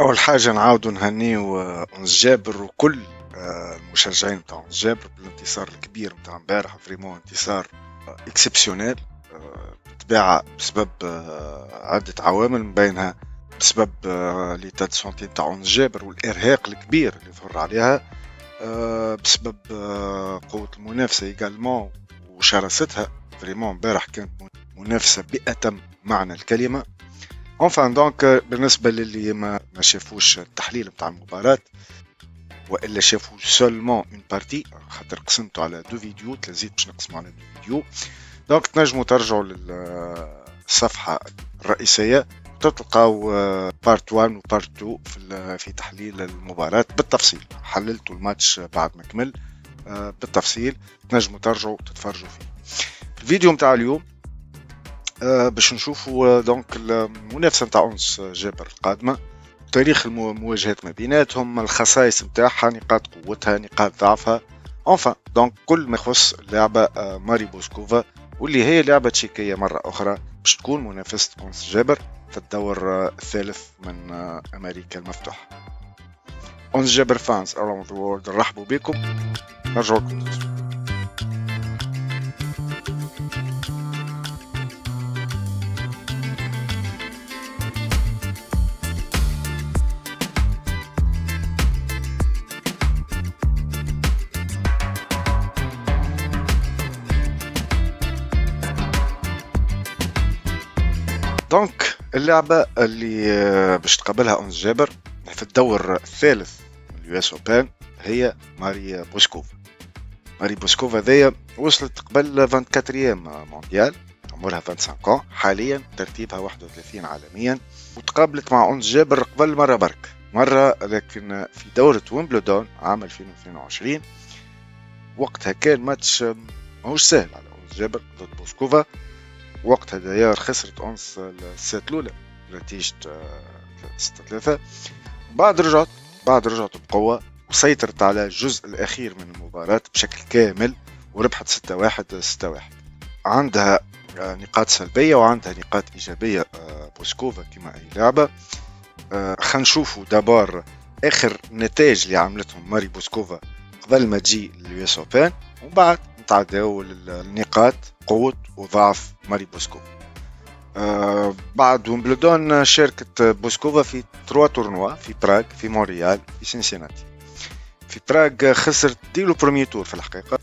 اول حاجه نعاودو نهنيو آه، انس جابر وكل آه، المشجعين نتاع انس جابر بالانتصار الكبير نتاع امبارح فريمون انتصار اكسبسيونيل آه، بالطبيعه بسبب عده عوامل من بينها بسبب ليتا دو سونتي نتاع انس جابر والارهاق الكبير اللي ظهر عليها بسبب قوه المنافسه ايجالمون وشراستها فريمون امبارح كانت منافسه باتم معنى الكلمه اونفان دونك euh, بالنسبه للي ما ما شافوش التحليل نتاع المباراه والا شافوا سولمون اون بارتي خاطر قسمته على دو فيديو تلزيد باش نقسمو على دو فيديو دونك تنجموا ترجعوا للصفحه آه، الرئيسيه تلقاو بارت 1 وبارت 2 في في تحليل المباراة بالتفصيل حللتوا الماتش بعد ما كمل آه، بالتفصيل تنجموا ترجعوا تتفرجوا فيه الفيديو متاع اليوم آه، باش نشوفوا دونك آه، المنافسه نتاع انس آه، جابر القادمه تاريخ المواجهات ما بيناتهم الخصائص نتاعها نقاط قوتها نقاط ضعفها اونفا دونك كل ما يخص اللعبه ماري بوسكوفا واللي هي لعبه تشيكيه مره اخرى باش تكون منافسه انس جابر في الدور الثالث من امريكا المفتوح انس جابر فانز اراوند ذا وورلد رحبوا بكم نرجعكم اللعبه اللي آه، باش تقابلها انس جابر في الدور الثالث من اليو اس اوبان هي ماري بوسكوفا ماري بوسكوفا هذيا وصلت قبل 24 مونديال e عمرها 25 حاليا ترتيبها 31 عالميا وتقابلت مع انس جابر قبل مره برك مرة لكن في دورة ويمبلدون عام 2022 وقتها كان ماتش ماهوش سهل على أنس جابر ضد بوسكوفا وقتها داير خسرت أونس السات الأولى نتيجة آه، ستة ثلاثة بعد رجعت بعد رجعت بقوة وسيطرت على الجزء الأخير من المباراة بشكل كامل وربحت ستة واحد ستة واحد عندها آه، نقاط سلبية وعندها نقاط إيجابية آه، بوسكوفا كما أي لعبة خلينا نشوفوا دابار آخر نتائج اللي عملتهم ماري بوسكوفا قبل ما تجي اليو اس اوبن ومن بعد تعداول النقاط قوة وضعف ماري بوسكو آه، بعد ومبلدون شاركت بوسكوفا في تروا تورنوا في براغ في مونريال في سينسيناتي في براغ خسرت دي لو بروميي تور في الحقيقة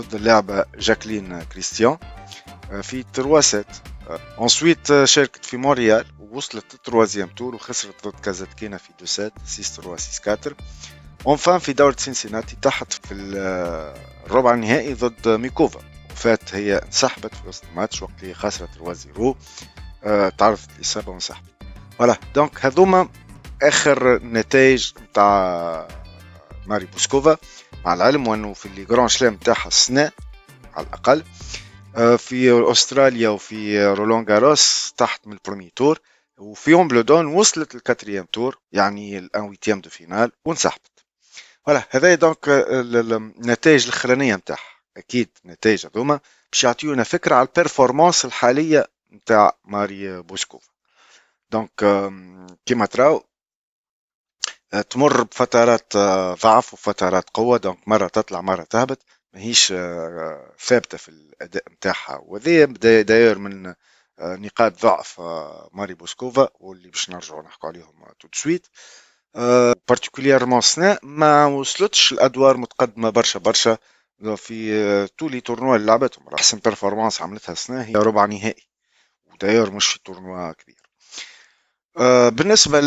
ضد اللاعبة جاكلين كريستيان آه، في تروا سات انسويت آه، شاركت في مونريال ووصلت تروازيام تور وخسرت ضد كازاتكينا في دو سات 6 3 6 4 وانفان في دورة سينسيناتي تحت في الربع النهائي ضد ميكوفا وفات هي انسحبت في وسط الماتش وقت خسرت الوزيرو آه تعرضت لإصابة وانسحبت فوالا دونك هذوما آخر نتائج نتاع ماري بوسكوفا مع العلم وانه في اللي جران شلام تاعها السنة على الأقل آه، في أستراليا وفي رولون جاروس تحت من البرومي تور وفي يوم بلودون وصلت الكاتريام تور يعني الان ويتيام دو فينال وانسحبت فوالا هذا دونك النتائج الاخرانيه نتاعها اكيد النتائج هذوما باش يعطيونا فكره على البيرفورمانس الحاليه نتاع ماري بوسكوف دونك كيما تراو تمر بفترات ضعف وفترات قوه دونك مره تطلع مره تهبط ماهيش ثابته في الاداء نتاعها وهذا داير من نقاط ضعف ماري بوسكوفا واللي باش نرجعوا نحكوا عليهم تو سويت بارتيكوليرمون آه، سنا ما وصلتش الادوار متقدمه برشا برشا في تولي آه، تورنوا اللي لعبتهم احسن بيرفورمانس عملتها سنا هي ربع نهائي وداير مش في تورنوا كبير آه، بالنسبه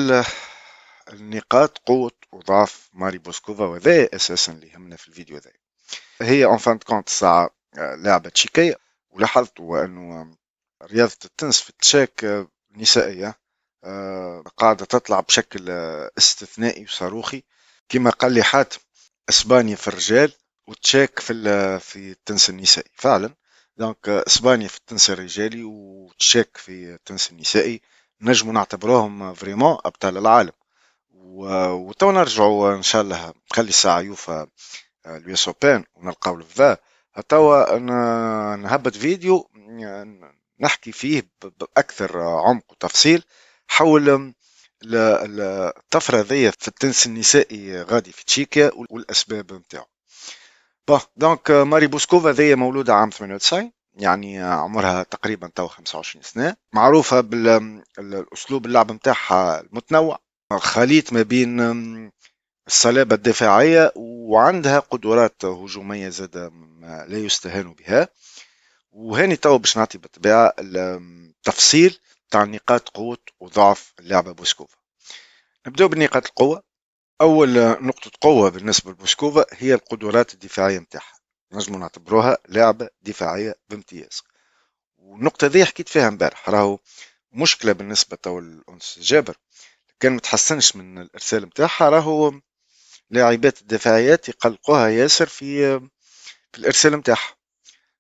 للنقاط قوة وضعف ماري بوسكوفا وذا اساسا اللي يهمنا في الفيديو ذا هي اون فان كونت ساعة لعبة تشيكية ولاحظت انه رياضة التنس في التشيك نسائية آه، قاعدة تطلع بشكل آه، استثنائي وصاروخي كما قال لي حاتم اسبانيا في الرجال وتشيك في آه، في التنس النسائي فعلا دونك اسبانيا في التنس الرجالي وتشيك في التنس النسائي نجموا نعتبروهم فريمون ابطال العالم وتو نرجعوا ان شاء الله نخلي الساعه يوفا اليوس اوبان ونلقاو الفا توا نهبط فيديو نحكي فيه باكثر عمق وتفصيل حول الطفره ذي في التنس النسائي غادي في تشيكيا والاسباب نتاعو بون دونك ماري بوسكوفا ذي مولوده عام 98 يعني عمرها تقريبا تو 25 سنه معروفه بالاسلوب اللعب نتاعها المتنوع خليط ما بين الصلابة الدفاعية وعندها قدرات هجومية زادة لا يستهان بها وهاني تو باش نعطي بالطبيعة التفصيل تاع نقاط قوة وضعف اللعبة بوسكوفا نبدأ بنقاط القوة أول نقطة قوة بالنسبة لبوسكوفا هي القدرات الدفاعية متاعها نجم نعتبروها لعبة دفاعية بامتياز والنقطة ذي حكيت فيها امبارح راهو مشكلة بالنسبة تو لأنس جابر كان متحسنش من الإرسال متاعها راهو لاعبات الدفاعيات يقلقوها ياسر في في الإرسال متاعها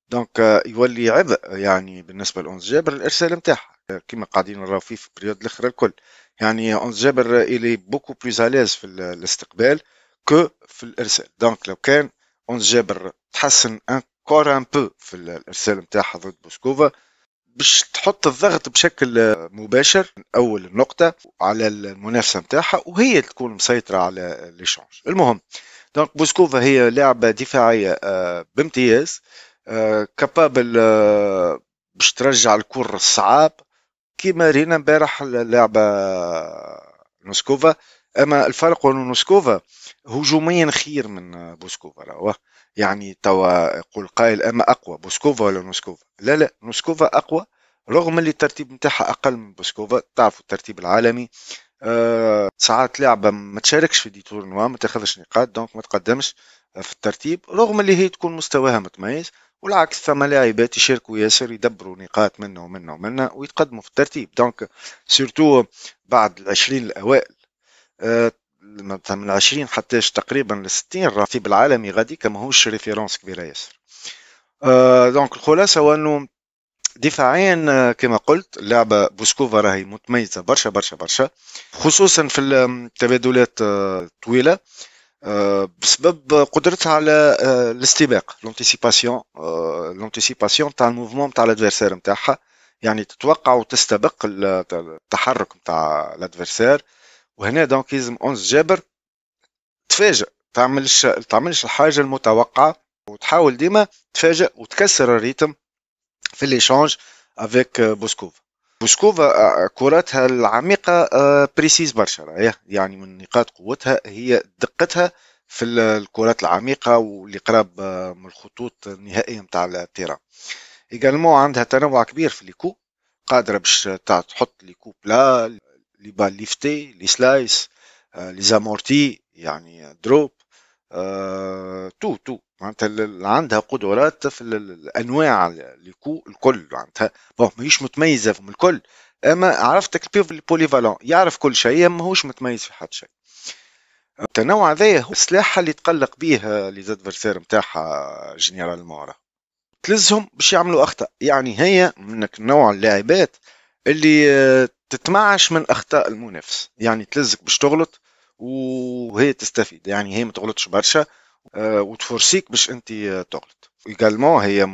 دونك يولي عبء يعني بالنسبة لأنس جابر الإرسال متاعها كما قاعدين نراو فيه في البريود الاخر الكل يعني اونز جابر الي بوكو بلوز اليز في الاستقبال كو في الارسال دونك لو كان اونز جابر تحسن كور ان بو في الارسال نتاعها ضد بوسكوفا باش تحط الضغط بشكل مباشر من اول النقطه على المنافسه نتاعها وهي تكون مسيطره على ليشونج المهم دونك بوسكوفا هي لاعبه دفاعيه آه، بامتياز كابابل آه، آه، باش ترجع الكور الصعاب كيما رينا امبارح اللعبه نوسكوفا اما الفرق انه نوسكوفا هجوميا خير من بوسكوفا راهو يعني توا يقول قائل اما اقوى بوسكوفا ولا نوسكوفا لا لا نوسكوفا اقوى رغم اللي الترتيب نتاعها اقل من بوسكوفا تعرفوا الترتيب العالمي أه ساعات لعبه ما تشاركش في دي تورنوا ما تاخذش نقاط دونك ما تقدمش في الترتيب رغم اللي هي تكون مستواها متميز والعكس ثم لاعبات يشاركوا ياسر يدبروا نقاط منا ومنا ومنا ويتقدموا في الترتيب دونك سورتو بعد العشرين الاوائل أه مثلا من العشرين حتى تقريبا لستين 60 الرتيب العالمي غادي ماهوش ريفيرونس كبيره ياسر أه دونك الخلاصه هو انه دفاعيا آه، كما قلت اللعبه بوسكوفا راهي متميزه برشا برشا برشا خصوصا في التبادلات الطويله آه، Euh, بسبب قدرتها على آه، الاستباق لونتيسيباسيون آه، لونتيسيباسيون تاع الموفمون تاع الادفيرسير نتاعها يعني تتوقع وتستبق التحرك نتاع الادفيرسير وهنا دونك يلزم اونز جابر تفاجئ تعملش تعملش الحاجه المتوقعه وتحاول ديما تفاجئ وتكسر الريتم في ليشانج افيك آه، بوسكوف بوسكوفا آه، آه، كراتها العميقة آه، بريسيز برشا راهي يعني من نقاط قوتها هي دقتها في الكرات العميقة واللي قراب من الخطوط النهائية متاع التيرا إيجالمو عندها تنوع كبير في ليكو قادرة باش تحط ليكو بلا لي بال ليفتي لي سلايس لي زامورتي يعني دروب آه، تو تو معناتها عندها قدرات في الانواع الكو الكل معناتها بون ماهيش متميزه في الكل اما عرفتك البوليفالون يعرف كل شيء اما ماهوش متميز في حد شيء التنوع هذايا هو السلاح اللي تقلق بيه لي نتاعها جنرال مورا تلزهم باش يعملوا اخطاء يعني هي منك نوع اللاعبات اللي آه، تتمعش من اخطاء المنافس يعني تلزك باش تغلط وهي تستفيد يعني هي ما تغلطش برشا آه، وتفرسيك باش انت تغلط ايجالمون هي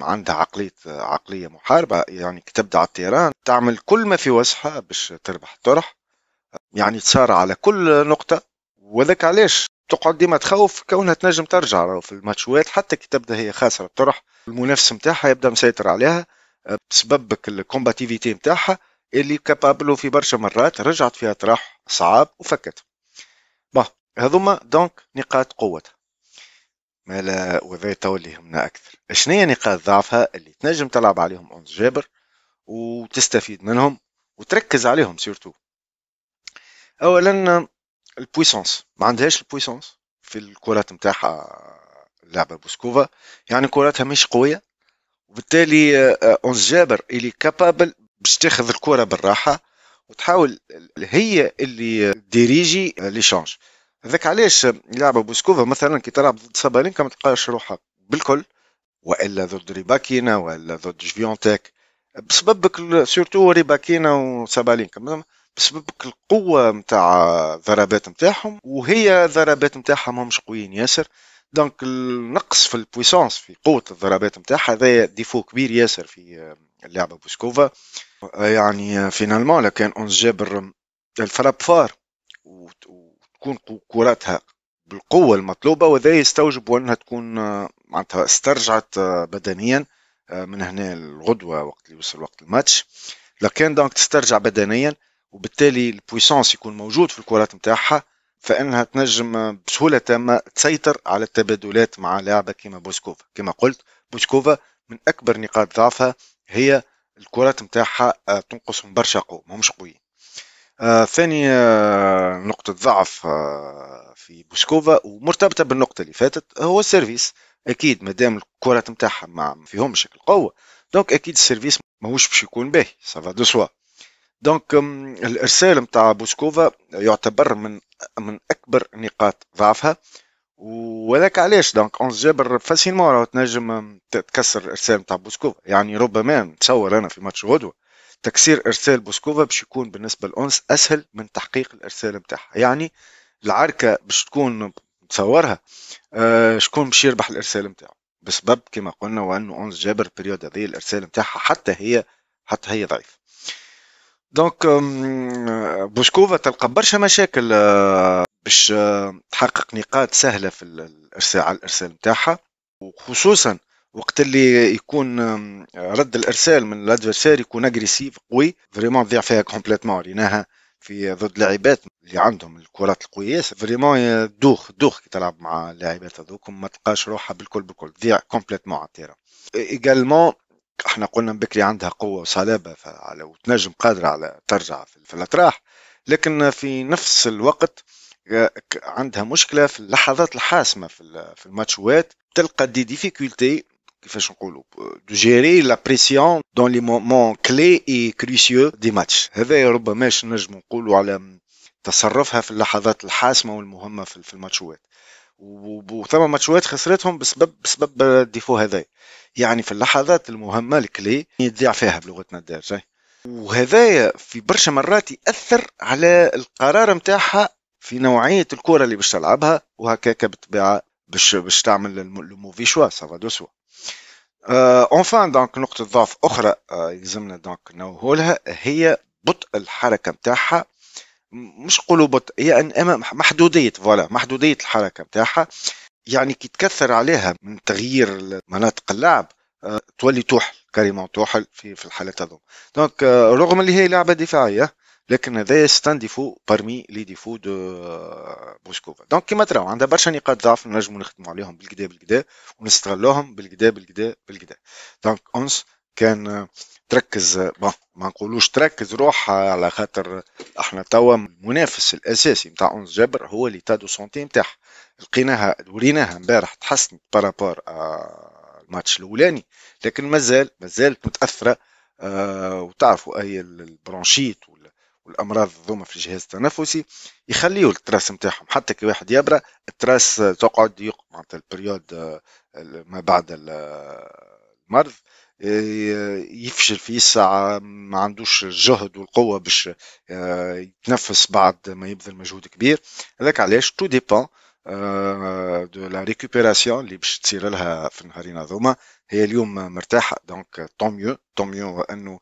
عندها عقليه عقليه محاربه يعني كتبدا على الطيران تعمل كل ما في وسعها باش تربح الطرح يعني تصارع على كل نقطه وذاك علاش تقعد ديما تخوف كونها تنجم ترجع في الماتشوات حتى كي تبدا هي خاسره الطرح المنافس نتاعها يبدا مسيطر عليها آه، بسببك الكومباتيفيتي نتاعها اللي كابابلو في برشا مرات رجعت فيها طرح صعاب وفكت بون هذوما دونك نقاط قوتها مالا وهذا تولي همنا يهمنا اكثر شنو هي نقاط ضعفها اللي تنجم تلعب عليهم اونز جابر وتستفيد منهم وتركز عليهم سيرتو اولا البويسونس ما عندهاش البويسونس في الكرات نتاعها اللعبه بوسكوفا يعني كراتها مش قويه وبالتالي اونز جابر اللي كابابل باش تاخذ الكره بالراحه وتحاول هي اللي ديريجي لي شونج هذاك علاش لعبه بوسكوفا مثلا كي تلعب ضد سابالينكا ما تلقاش روحها بالكل والا ضد ريباكينا والا ضد جفيونتك بسببك سورتو ريباكينا وسابالينكا بسببك القوه نتاع الضربات نتاعهم وهي الضربات نتاعها ماهمش قويين ياسر دونك النقص في البويسونس في قوه الضربات نتاعها هذا ديفو كبير ياسر في اللعبه بوسكوفا يعني فينالمون لكان اونس جابر الفراب فار وتكون كراتها بالقوة المطلوبة وذا يستوجب أنها تكون معناتها استرجعت بدنيا من هنا الغدوة وقت اللي يوصل وقت الماتش لكان دونك تسترجع بدنيا وبالتالي البويسونس يكون موجود في الكرات نتاعها فانها تنجم بسهوله تامه تسيطر على التبادلات مع لاعبه كيما بوسكوفا كما قلت بوسكوفا من اكبر نقاط ضعفها هي الكرات نتاعها آه، تنقص من برشا قوة ماهمش قويين آه ثاني آه نقطة ضعف آه في بوسكوفا ومرتبطة بالنقطة اللي فاتت هو السيرفيس أكيد مادام الكرات نتاعها ما فيهمش القوة دونك أكيد السيرفيس ماهوش باش يكون باهي سافا دو سوا دونك الارسال نتاع بوسكوفا يعتبر من من اكبر نقاط ضعفها وذاك علاش دونك اون جابر فاسيلمون راه تنجم تكسر الارسال نتاع بوسكوفا يعني ربما نتصور انا في ماتش غدوه تكسير ارسال بوسكوفا باش يكون بالنسبه لأونس اسهل من تحقيق الارسال نتاعها يعني العركه باش تكون تصورها آه شكون باش يربح الارسال نتاعو بسبب كما قلنا وانه اونس جابر البريود هذه الارسال نتاعها حتى هي حتى هي ضعيف دونك بوشكوفا تلقى برشا مشاكل آه، باش آه، تحقق نقاط سهله في الارسال على الارسال نتاعها وخصوصا وقت اللي يكون رد الارسال من الادفيرسير يكون اجريسيف قوي فريمون تضيع فيها كومبليتمون ريناها في ضد لاعبات اللي عندهم الكرات القوية فريمون آه، دوخ دوخ كي تلعب مع اللاعبات هذوك ما تلقاش روحها بالكل بالكل تضيع كومبليتمون على التيران ايجالمون احنا قلنا بكري عندها قوة وصلابة وتنجم قادرة على ترجع في الاطراح لكن في نفس الوقت عندها مشكله في اللحظات الحاسمه في الماتشوات تلقى دي ديفيكولتي كيفاش نقولوا دو جيري لا بريسيون دون لي مومون كلي اي كريسيو دي ماتش هذا ربما نجم نقولوا على تصرفها في اللحظات الحاسمه والمهمه في الماتشوات وثم ماتشوات خسرتهم بسبب بسبب الديفو هذا يعني في اللحظات المهمه الكلي يضيع فيها بلغتنا الدارجه وهذايا في برشا مرات ياثر على القرار نتاعها في نوعيه الكره اللي باش تلعبها وهكاك بالطبيعه باش باش تعمل الموفي شوا سافا دو سوا اونفان دونك نقطة ضعف أخرى euh, يلزمنا دونك نوهولها هي بطء الحركة نتاعها مش نقولوا بطء هي أما محدودية فوالا محدودية الحركة نتاعها يعني كي تكثر عليها من تغيير مناطق اللعب euh, تولي توحل كريمون توحل في في الحالات هذوما دونك رغم اللي هي لعبة دفاعية لكن هذا ستان ديفو بارمي لي ديفو دو بوسكوفا دونك كيما تراو عندها برشا نقاط ضعف نجمو نخدمو عليهم بالكدا بالكدا ونستغلوهم بالكدا بالكدا بالكدا دونك اونس كان euh، تركز بون ما نقولوش تركز روحها على خاطر احنا توا المنافس الاساسي نتاع اونس جبر هو اللي تادو سونتي نتاعها لقيناها وريناها امبارح تحسنت بارابور الماتش الاولاني لكن مازال مازالت متاثره آه وتعرفوا اي البرونشيت والامراض الذوما في الجهاز التنفسي يخليوا التراس نتاعهم حتى كي واحد يبرى التراس تقعد معناتها البريود ما بعد المرض يفشل في ساعة ما عندوش الجهد والقوة باش يتنفس بعد ما يبذل مجهود كبير هذاك علاش تو ديبان دو لا ريكوبيراسيون اللي باش تصير لها في النهارين هذوما هي اليوم مرتاحه دونك طون ميو طون ميو انه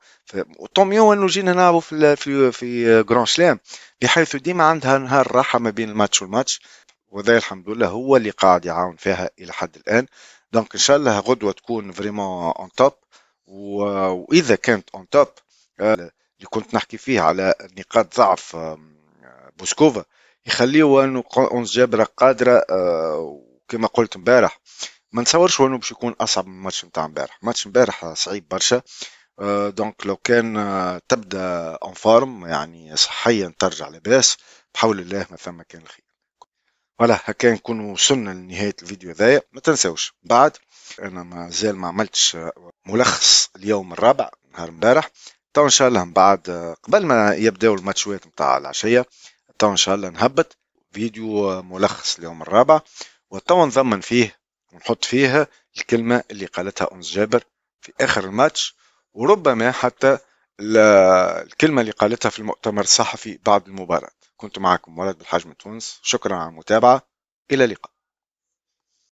طون ميو انه جينا نلعبوا في في في جران سلام بحيث ديما عندها نهار راحه ما بين الماتش والماتش وذا الحمد لله هو اللي قاعد يعاون فيها الى حد الان دونك ان شاء الله غدوه تكون فريمون اون توب واذا كانت اون آه، توب اللي كنت نحكي فيه على نقاط ضعف بوسكوفا يخليه انه اونز جابره قادره آه، كما قلت امبارح ما نتصورش انه باش يكون اصعب من الماتش نتاع امبارح ماتش امبارح صعيب برشا دونك آه، لو كان آه، تبدا اون فارم يعني صحيا ترجع لباس بحول الله ما ثم كان الخير ولا هكا نكون وصلنا لنهايه الفيديو هذايا ما تنساوش بعد انا ما زال ما عملتش آه، ملخص اليوم الرابع نهار امبارح تو ان شاء الله من بعد قبل ما يبداو الماتشوات نتاع العشيه تو ان شاء الله نهبط فيديو ملخص اليوم الرابع وتو نضمن فيه ونحط فيها الكلمة اللي قالتها أنس جابر في آخر الماتش وربما حتى الكلمة اللي قالتها في المؤتمر الصحفي بعد المباراة كنت معكم ولد بالحجم تونس شكرا على المتابعة إلى اللقاء